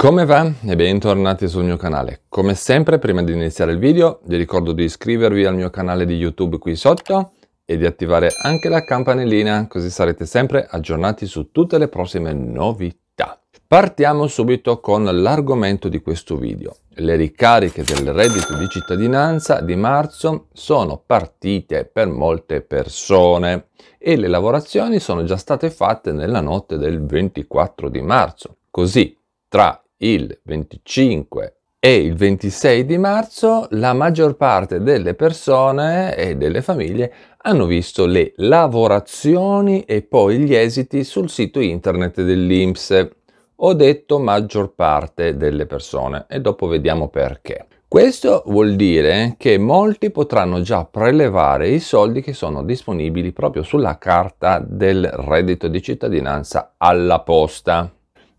Come va? E bentornati sul mio canale. Come sempre, prima di iniziare il video, vi ricordo di iscrivervi al mio canale di YouTube qui sotto e di attivare anche la campanellina, così sarete sempre aggiornati su tutte le prossime novità. Partiamo subito con l'argomento di questo video. Le ricariche del reddito di cittadinanza di marzo sono partite per molte persone e le lavorazioni sono già state fatte nella notte del 24 di marzo. Così tra il 25 e il 26 di marzo la maggior parte delle persone e delle famiglie hanno visto le lavorazioni e poi gli esiti sul sito internet dell'INPS. Ho detto maggior parte delle persone e dopo vediamo perché. Questo vuol dire che molti potranno già prelevare i soldi che sono disponibili proprio sulla carta del reddito di cittadinanza alla posta.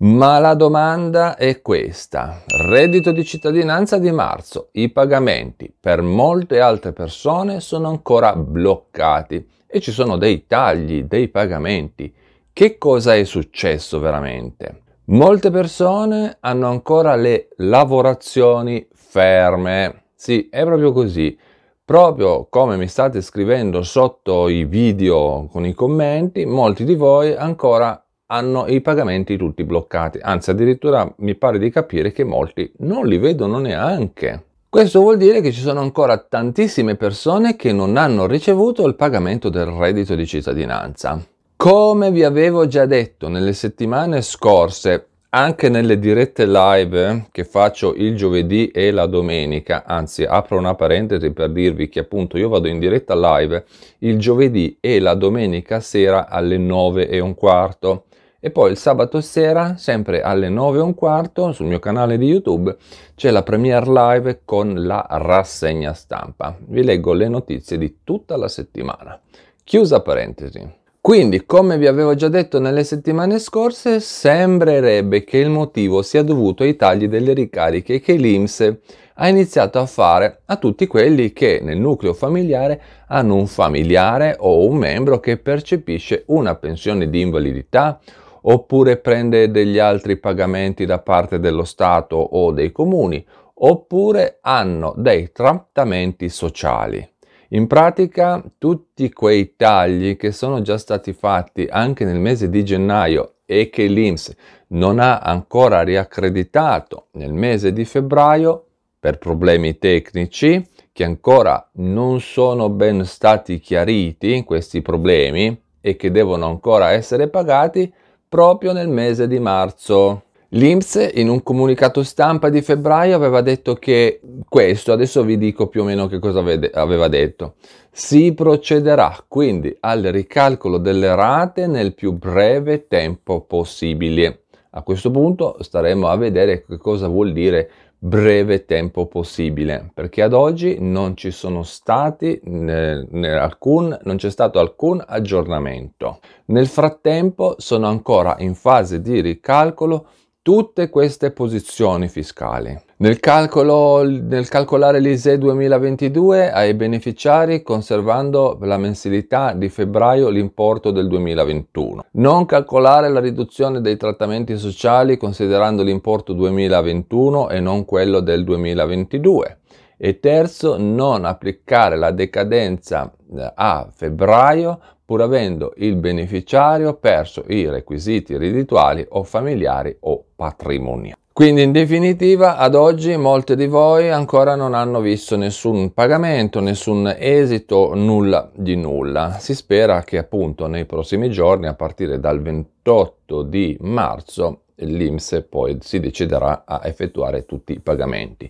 Ma la domanda è questa. Reddito di cittadinanza di marzo, i pagamenti per molte altre persone sono ancora bloccati e ci sono dei tagli, dei pagamenti. Che cosa è successo veramente? Molte persone hanno ancora le lavorazioni ferme. Sì, è proprio così. Proprio come mi state scrivendo sotto i video con i commenti, molti di voi ancora hanno i pagamenti tutti bloccati, anzi addirittura mi pare di capire che molti non li vedono neanche. Questo vuol dire che ci sono ancora tantissime persone che non hanno ricevuto il pagamento del reddito di cittadinanza. Come vi avevo già detto nelle settimane scorse, anche nelle dirette live che faccio il giovedì e la domenica, anzi apro una parentesi per dirvi che appunto io vado in diretta live il giovedì e la domenica sera alle 9 e un quarto. E poi il sabato sera, sempre alle 9 e un quarto, sul mio canale di YouTube, c'è la premiere live con la rassegna stampa. Vi leggo le notizie di tutta la settimana. Chiusa parentesi. Quindi, come vi avevo già detto nelle settimane scorse, sembrerebbe che il motivo sia dovuto ai tagli delle ricariche che l'IMSE ha iniziato a fare a tutti quelli che nel nucleo familiare hanno un familiare o un membro che percepisce una pensione di invalidità oppure prende degli altri pagamenti da parte dello Stato o dei comuni, oppure hanno dei trattamenti sociali. In pratica tutti quei tagli che sono già stati fatti anche nel mese di gennaio e che l'Inps non ha ancora riaccreditato nel mese di febbraio per problemi tecnici che ancora non sono ben stati chiariti questi problemi e che devono ancora essere pagati, proprio nel mese di marzo. L'Inps in un comunicato stampa di febbraio aveva detto che questo, adesso vi dico più o meno che cosa aveva detto, si procederà quindi al ricalcolo delle rate nel più breve tempo possibile. A questo punto staremo a vedere che cosa vuol dire breve tempo possibile perché ad oggi non ci sono stati né, né alcun non c'è stato alcun aggiornamento nel frattempo sono ancora in fase di ricalcolo tutte queste posizioni fiscali nel, calcolo, nel calcolare l'ISE 2022 ai beneficiari conservando la mensilità di febbraio l'importo del 2021. Non calcolare la riduzione dei trattamenti sociali considerando l'importo 2021 e non quello del 2022. E terzo, non applicare la decadenza eh, a febbraio pur avendo il beneficiario perso i requisiti reddituali o familiari o patrimoniali. Quindi in definitiva ad oggi molte di voi ancora non hanno visto nessun pagamento, nessun esito, nulla di nulla. Si spera che appunto nei prossimi giorni, a partire dal 28 di marzo, l'IMSE poi si deciderà a effettuare tutti i pagamenti.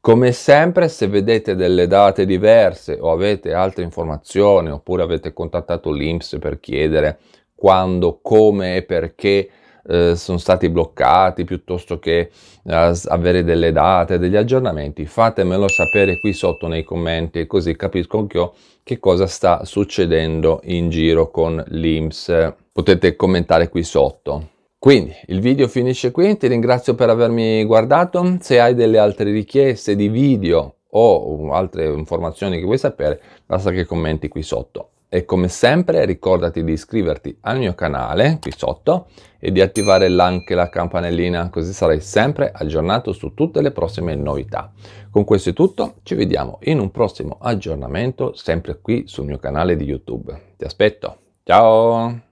Come sempre, se vedete delle date diverse o avete altre informazioni oppure avete contattato l'IMSE per chiedere quando, come e perché eh, sono stati bloccati piuttosto che eh, avere delle date, degli aggiornamenti, fatemelo sapere qui sotto nei commenti così capisco anche io che cosa sta succedendo in giro con l'Inps. Potete commentare qui sotto. Quindi il video finisce qui, ti ringrazio per avermi guardato, se hai delle altre richieste di video o altre informazioni che vuoi sapere, basta che commenti qui sotto e come sempre ricordati di iscriverti al mio canale qui sotto e di attivare anche la campanellina così sarai sempre aggiornato su tutte le prossime novità. Con questo è tutto, ci vediamo in un prossimo aggiornamento sempre qui sul mio canale di YouTube. Ti aspetto, ciao!